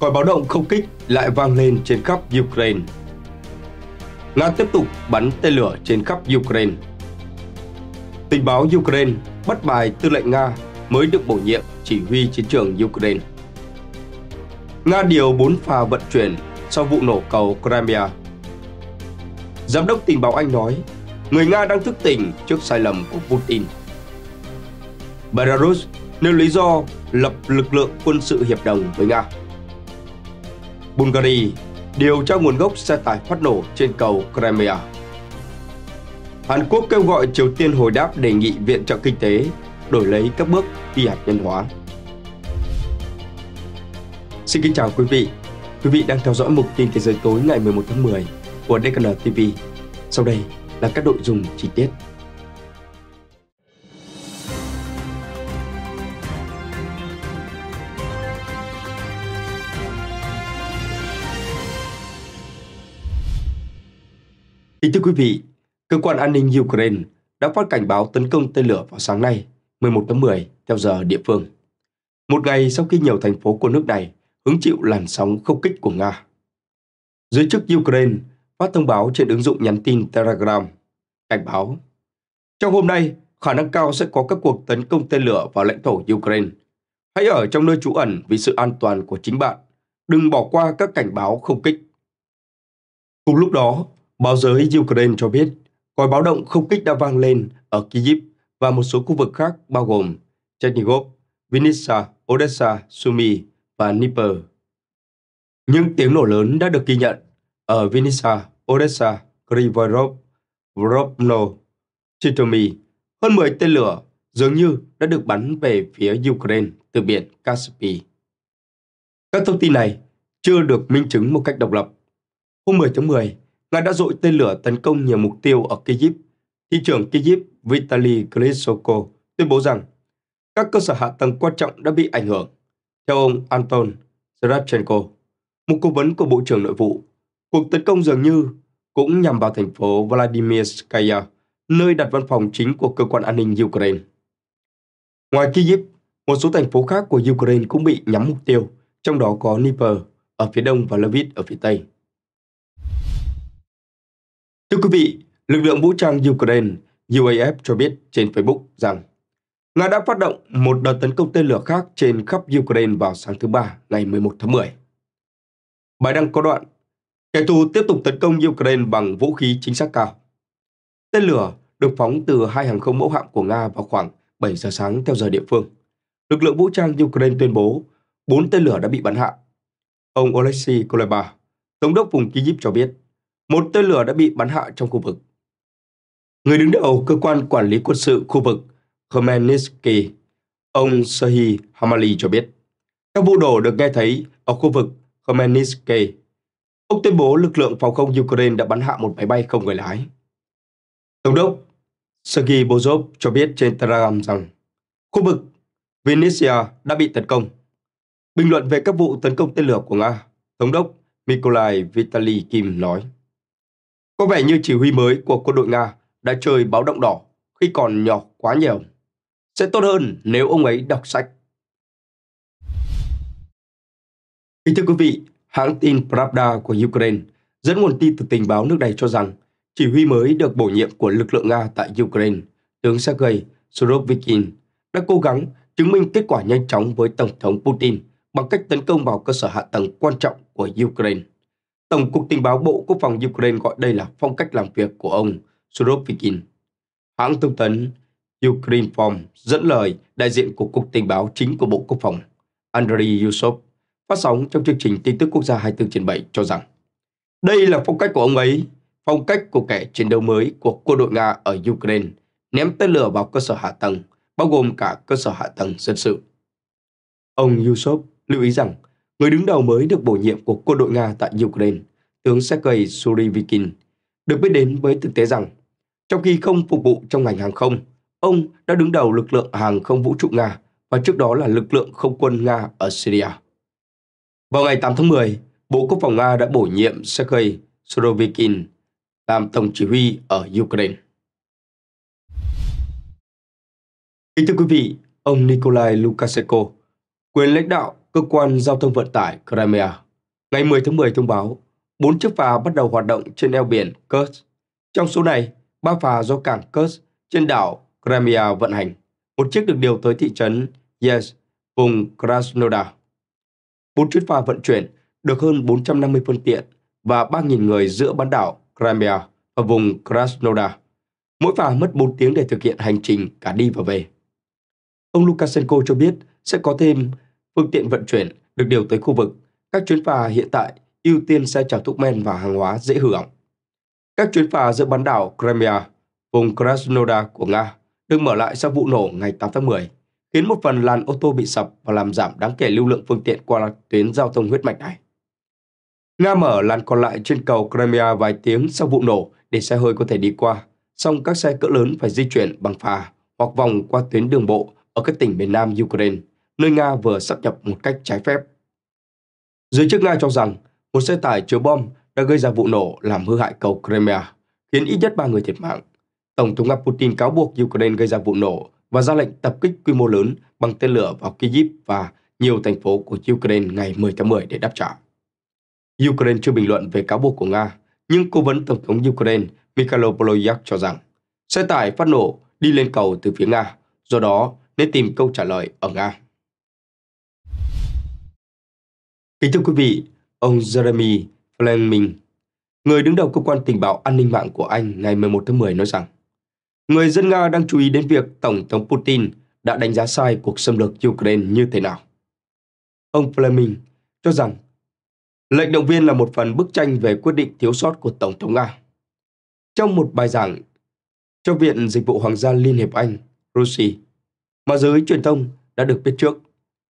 còi báo động không kích lại vang lên trên khắp Ukraine. Nga tiếp tục bắn tên lửa trên khắp Ukraine. Tình báo Ukraine bắt bài tư lệnh Nga mới được bổ nhiệm chỉ huy chiến trường Ukraine. Nga điều 4 phà vận chuyển sau vụ nổ cầu Crimea. Giám đốc tình báo Anh nói, người Nga đang thức tỉnh trước sai lầm của Putin. Belarus nêu lý do lập lực lượng quân sự hiệp đồng với Nga. Bulgaria điều tra nguồn gốc xe tải phát nổ trên cầu Crimea. Hàn Quốc kêu gọi Triều Tiên hồi đáp đề nghị viện trợ kinh tế đổi lấy các bước phi hạt nhân hóa. Xin kính chào quý vị. Quý vị đang theo dõi mục tin thế giới tối ngày 11 tháng 10 của DKN TV. Sau đây là các nội dung chi tiết. Kính thưa quý vị, cơ quan an ninh Ukraine đã phát cảnh báo tấn công tên lửa vào sáng nay, 11 tháng 10 theo giờ địa phương. Một ngày sau khi nhiều thành phố của nước này hứng chịu làn sóng không kích của Nga. Giới chức Ukraine phát thông báo trên ứng dụng nhắn tin Telegram cảnh báo trong hôm nay khả năng cao sẽ có các cuộc tấn công tên lửa vào lãnh thổ Ukraine. Hãy ở trong nơi trú ẩn vì sự an toàn của chính bạn. Đừng bỏ qua các cảnh báo không kích. Cùng lúc đó, Báo giới Ukraine cho biết, còi báo động không kích đã vang lên ở Kyiv và một số khu vực khác bao gồm Chernigov, Vinnytsia, Odessa, Sumy và Dnipro. Những tiếng nổ lớn đã được ghi nhận ở Vinnytsia, Odessa, Kryvyi Rih, Vrovno, Chitomy. Hơn 10 tên lửa dường như đã được bắn về phía Ukraine từ biển Caspi. Các thông tin này chưa được minh chứng một cách độc lập. Hôm 10 tháng 10, Nga đã dội tên lửa tấn công nhiều mục tiêu ở Kyiv. Thị trưởng Kyiv Vitaly Klitschko tuyên bố rằng các cơ sở hạ tầng quan trọng đã bị ảnh hưởng. Theo ông Anton Zradchenko, một cố vấn của Bộ trưởng Nội vụ, cuộc tấn công dường như cũng nhằm vào thành phố Vladimirskaya, nơi đặt văn phòng chính của cơ quan an ninh Ukraine. Ngoài Kyiv, một số thành phố khác của Ukraine cũng bị nhắm mục tiêu, trong đó có Dnipro ở phía đông và Lviv ở phía tây. Thưa quý vị, lực lượng vũ trang Ukraine UAF cho biết trên Facebook rằng Nga đã phát động một đợt tấn công tên lửa khác trên khắp Ukraine vào sáng thứ Ba ngày 11 tháng 10. Bài đăng có đoạn, kẻ thù tiếp tục tấn công Ukraine bằng vũ khí chính xác cao. Tên lửa được phóng từ hai hàng không mẫu hạm của Nga vào khoảng 7 giờ sáng theo giờ địa phương. Lực lượng vũ trang Ukraine tuyên bố 4 tên lửa đã bị bắn hạ. Ông Oleksiy Koleba, Tổng đốc vùng Kyiv cho biết một tên lửa đã bị bắn hạ trong khu vực. Người đứng đầu cơ quan quản lý quân sự khu vực Khmelnytsky, ông Sahi Hamali cho biết, các vụ đổ được nghe thấy ở khu vực Khmelnytsky. Ông tuyên bố lực lượng phòng không Ukraine đã bắn hạ một máy bay không người lái. Tổng đốc Sergei Bozov cho biết trên Telegram rằng khu vực Vinnytsia đã bị tấn công. Bình luận về các vụ tấn công tên lửa của Nga, Thống đốc Nikolai Vitaly Kim nói. Có vẻ như chỉ huy mới của quân đội Nga đã chơi báo động đỏ khi còn nhỏ quá nhiều. Sẽ tốt hơn nếu ông ấy đọc sách. Kính thưa quý vị, hãng tin Pravda của Ukraine dẫn nguồn tin từ tình báo nước này cho rằng chỉ huy mới được bổ nhiệm của lực lượng Nga tại Ukraine, tướng Sergei Surovikin, đã cố gắng chứng minh kết quả nhanh chóng với Tổng thống Putin bằng cách tấn công vào cơ sở hạ tầng quan trọng của Ukraine. Tổng cục Tình báo Bộ Quốc phòng Ukraine gọi đây là phong cách làm việc của ông Surovikin. Hãng thông tấn Ukrinform dẫn lời đại diện của Cục Tình báo chính của Bộ Quốc phòng Andriy Yusov phát sóng trong chương trình tin tức quốc gia 24 trên 7 cho rằng đây là phong cách của ông ấy, phong cách của kẻ chiến đấu mới của quân đội Nga ở Ukraine ném tên lửa vào cơ sở hạ tầng, bao gồm cả cơ sở hạ tầng dân sự. Ông Yusov lưu ý rằng người đứng đầu mới được bổ nhiệm của quân đội Nga tại Ukraine, tướng Sergei Surivikin, được biết đến với thực tế rằng, trong khi không phục vụ trong ngành hàng không, ông đã đứng đầu lực lượng hàng không vũ trụ Nga và trước đó là lực lượng không quân Nga ở Syria. Vào ngày 8 tháng 10, Bộ Quốc phòng Nga đã bổ nhiệm Sergei Sorovikin làm tổng chỉ huy ở Ukraine. Kính thưa quý vị, ông Nikolai Lukashenko, quyền lãnh đạo cơ quan giao thông vận tải Crimea ngày 10 tháng 10 thông báo bốn chiếc phà bắt đầu hoạt động trên eo biển Kursk. Trong số này, ba phà do cảng Kursk trên đảo Crimea vận hành, một chiếc được điều tới thị trấn Yes, vùng Krasnodar. Bốn chuyến phà vận chuyển được hơn 450 phương tiện và 3.000 người giữa bán đảo Crimea và vùng Krasnodar. Mỗi phà mất 4 tiếng để thực hiện hành trình cả đi và về. Ông Lukashenko cho biết sẽ có thêm phương tiện vận chuyển được điều tới khu vực. Các chuyến phà hiện tại ưu tiên xe chở thuốc men và hàng hóa dễ hư hỏng. Các chuyến phà giữa bán đảo Crimea, vùng Krasnodar của Nga được mở lại sau vụ nổ ngày 8 tháng 10, khiến một phần làn ô tô bị sập và làm giảm đáng kể lưu lượng phương tiện qua tuyến giao thông huyết mạch này. Nga mở làn còn lại trên cầu Crimea vài tiếng sau vụ nổ để xe hơi có thể đi qua, song các xe cỡ lớn phải di chuyển bằng phà hoặc vòng qua tuyến đường bộ ở các tỉnh miền nam Ukraine nơi Nga vừa sắp nhập một cách trái phép. Giới chức Nga cho rằng một xe tải chứa bom đã gây ra vụ nổ làm hư hại cầu Crimea, khiến ít nhất 3 người thiệt mạng. Tổng thống Nga Putin cáo buộc Ukraine gây ra vụ nổ và ra lệnh tập kích quy mô lớn bằng tên lửa vào Kyiv và nhiều thành phố của Ukraine ngày 10 tháng 10 để đáp trả. Ukraine chưa bình luận về cáo buộc của Nga, nhưng cố vấn Tổng thống Ukraine Mikhailo Poloyak cho rằng xe tải phát nổ đi lên cầu từ phía Nga, do đó nên tìm câu trả lời ở Nga. Kính thưa quý vị, ông Jeremy Fleming, người đứng đầu cơ quan tình báo an ninh mạng của Anh ngày 11 tháng 10 nói rằng người dân Nga đang chú ý đến việc Tổng thống Putin đã đánh giá sai cuộc xâm lược Ukraine như thế nào. Ông Fleming cho rằng lệnh động viên là một phần bức tranh về quyết định thiếu sót của Tổng thống Nga. Trong một bài giảng cho Viện Dịch vụ Hoàng gia Liên hiệp Anh, Russia, mà giới truyền thông đã được biết trước,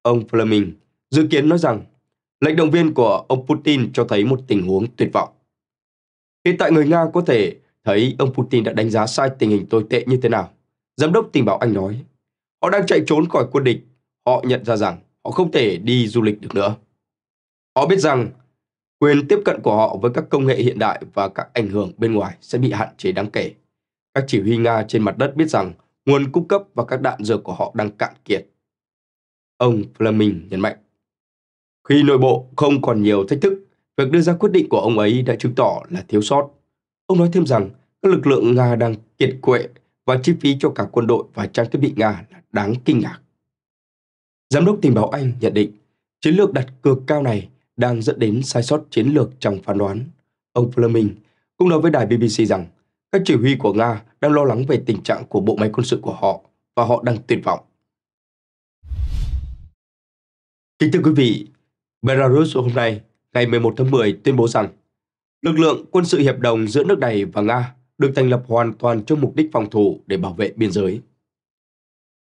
ông Fleming dự kiến nói rằng Lệnh động viên của ông Putin cho thấy một tình huống tuyệt vọng. Hiện tại người Nga có thể thấy ông Putin đã đánh giá sai tình hình tồi tệ như thế nào. Giám đốc tình báo Anh nói, họ đang chạy trốn khỏi quân địch, họ nhận ra rằng họ không thể đi du lịch được nữa. Họ biết rằng quyền tiếp cận của họ với các công nghệ hiện đại và các ảnh hưởng bên ngoài sẽ bị hạn chế đáng kể. Các chỉ huy Nga trên mặt đất biết rằng nguồn cung cấp và các đạn dược của họ đang cạn kiệt. Ông Fleming nhấn mạnh. Khi nội bộ không còn nhiều thách thức, việc đưa ra quyết định của ông ấy đã chứng tỏ là thiếu sót. Ông nói thêm rằng các lực lượng Nga đang kiệt quệ và chi phí cho cả quân đội và trang thiết bị Nga là đáng kinh ngạc. Giám đốc tình báo Anh nhận định chiến lược đặt cược cao này đang dẫn đến sai sót chiến lược trong phán đoán. Ông Fleming cũng nói với đài BBC rằng các chỉ huy của Nga đang lo lắng về tình trạng của bộ máy quân sự của họ và họ đang tuyệt vọng. Kính thưa quý vị, Belarus hôm nay, ngày 11 tháng 10, tuyên bố rằng lực lượng quân sự hiệp đồng giữa nước này và Nga được thành lập hoàn toàn cho mục đích phòng thủ để bảo vệ biên giới.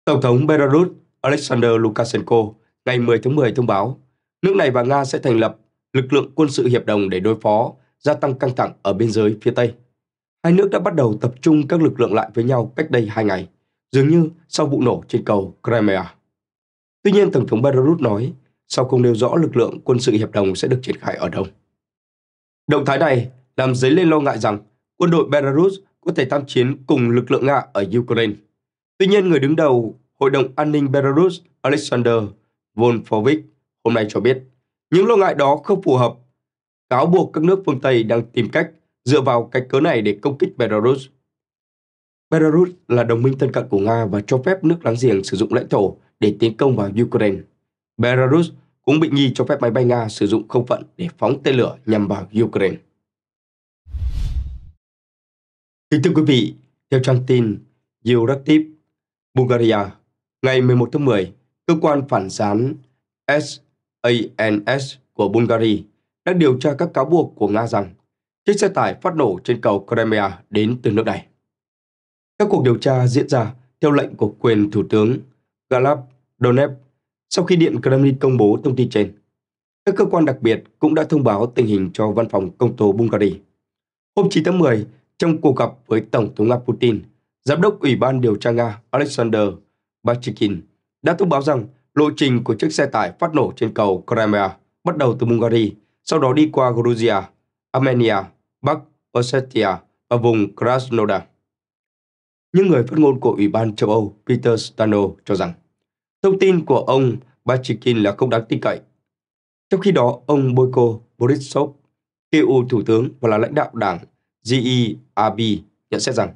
Tổng thống Belarus Alexander Lukashenko ngày 10 tháng 10 thông báo nước này và Nga sẽ thành lập lực lượng quân sự hiệp đồng để đối phó gia tăng căng thẳng ở biên giới phía Tây. Hai nước đã bắt đầu tập trung các lực lượng lại với nhau cách đây hai ngày, dường như sau vụ nổ trên cầu Crimea. Tuy nhiên, Tổng thống Belarus nói sau không nêu rõ lực lượng quân sự hiệp đồng sẽ được triển khai ở đâu. Động thái này làm dấy lên lo ngại rằng quân đội Belarus có thể tham chiến cùng lực lượng Nga ở Ukraine. Tuy nhiên, người đứng đầu Hội đồng An ninh Belarus Alexander Volfovic hôm nay cho biết những lo ngại đó không phù hợp. Cáo buộc các nước phương Tây đang tìm cách dựa vào cách cớ này để công kích Belarus. Belarus là đồng minh thân cận của Nga và cho phép nước láng giềng sử dụng lãnh thổ để tiến công vào Ukraine. Belarus cũng bị nghi cho phép máy bay Nga sử dụng không phận để phóng tên lửa nhằm vào Ukraine. Kính thưa quý vị, theo trang tin Euractiv, Bulgaria, ngày 11 tháng 10, cơ quan phản gián SANS của Bulgaria đã điều tra các cáo buộc của Nga rằng chiếc xe tải phát nổ trên cầu Crimea đến từ nước này. Các cuộc điều tra diễn ra theo lệnh của quyền Thủ tướng Galab Donev sau khi Điện Kremlin công bố thông tin trên, các cơ quan đặc biệt cũng đã thông báo tình hình cho văn phòng công tố Bulgaria. Hôm 9 tháng 10, trong cuộc gặp với Tổng thống Nga Putin, Giám đốc Ủy ban điều tra Nga Alexander Bachikin đã thông báo rằng lộ trình của chiếc xe tải phát nổ trên cầu Crimea bắt đầu từ Bulgaria, sau đó đi qua Georgia, Armenia, Bắc Ossetia và vùng Krasnodar. Những người phát ngôn của Ủy ban châu Âu Peter Stano cho rằng Thông tin của ông Bachikin là không đáng tin cậy. Trong khi đó, ông Boyko Borisov, cựu thủ tướng và là lãnh đạo đảng GERB nhận xét rằng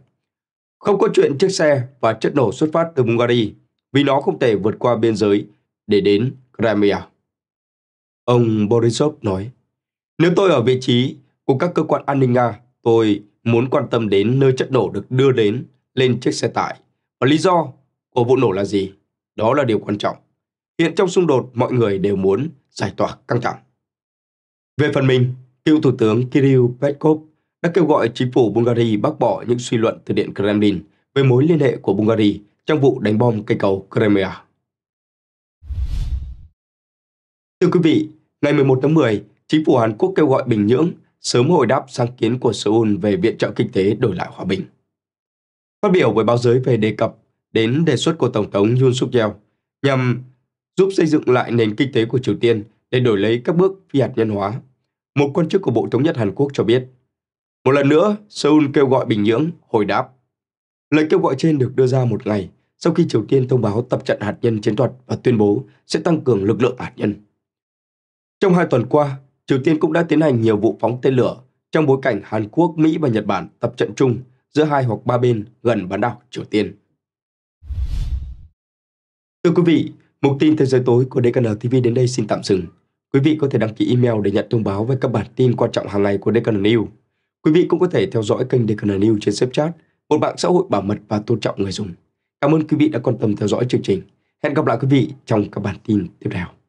không có chuyện chiếc xe và chất nổ xuất phát từ Bungary vì nó không thể vượt qua biên giới để đến Crimea. Ông Borisov nói, nếu tôi ở vị trí của các cơ quan an ninh Nga, tôi muốn quan tâm đến nơi chất nổ được đưa đến lên chiếc xe tải và lý do của vụ nổ là gì. Đó là điều quan trọng. Hiện trong xung đột, mọi người đều muốn giải tỏa căng thẳng. Về phần mình, cựu Thủ tướng Kirill Peskov đã kêu gọi chính phủ Bulgaria bác bỏ những suy luận từ Điện Kremlin về mối liên hệ của Bulgaria trong vụ đánh bom cây cầu Crimea. Thưa quý vị, ngày 11 tháng 10, chính phủ Hàn Quốc kêu gọi Bình Nhưỡng sớm hồi đáp sáng kiến của Seoul về viện trợ kinh tế đổi lại hòa bình. Phát biểu với báo giới về đề cập đến đề xuất của Tổng thống Yoon suk yeol nhằm giúp xây dựng lại nền kinh tế của Triều Tiên để đổi lấy các bước phi hạt nhân hóa. Một quan chức của Bộ Thống nhất Hàn Quốc cho biết. Một lần nữa, Seoul kêu gọi Bình Nhưỡng hồi đáp. Lời kêu gọi trên được đưa ra một ngày sau khi Triều Tiên thông báo tập trận hạt nhân chiến thuật và tuyên bố sẽ tăng cường lực lượng hạt nhân. Trong hai tuần qua, Triều Tiên cũng đã tiến hành nhiều vụ phóng tên lửa trong bối cảnh Hàn Quốc, Mỹ và Nhật Bản tập trận chung giữa hai hoặc ba bên gần bán đảo Triều Tiên. Thưa quý vị, mục tin thế giới tối của DKN TV đến đây xin tạm dừng. Quý vị có thể đăng ký email để nhận thông báo về các bản tin quan trọng hàng ngày của DKN News. Quý vị cũng có thể theo dõi kênh DKN News trên Snapchat, một mạng xã hội bảo mật và tôn trọng người dùng. Cảm ơn quý vị đã quan tâm theo dõi chương trình. Hẹn gặp lại quý vị trong các bản tin tiếp theo.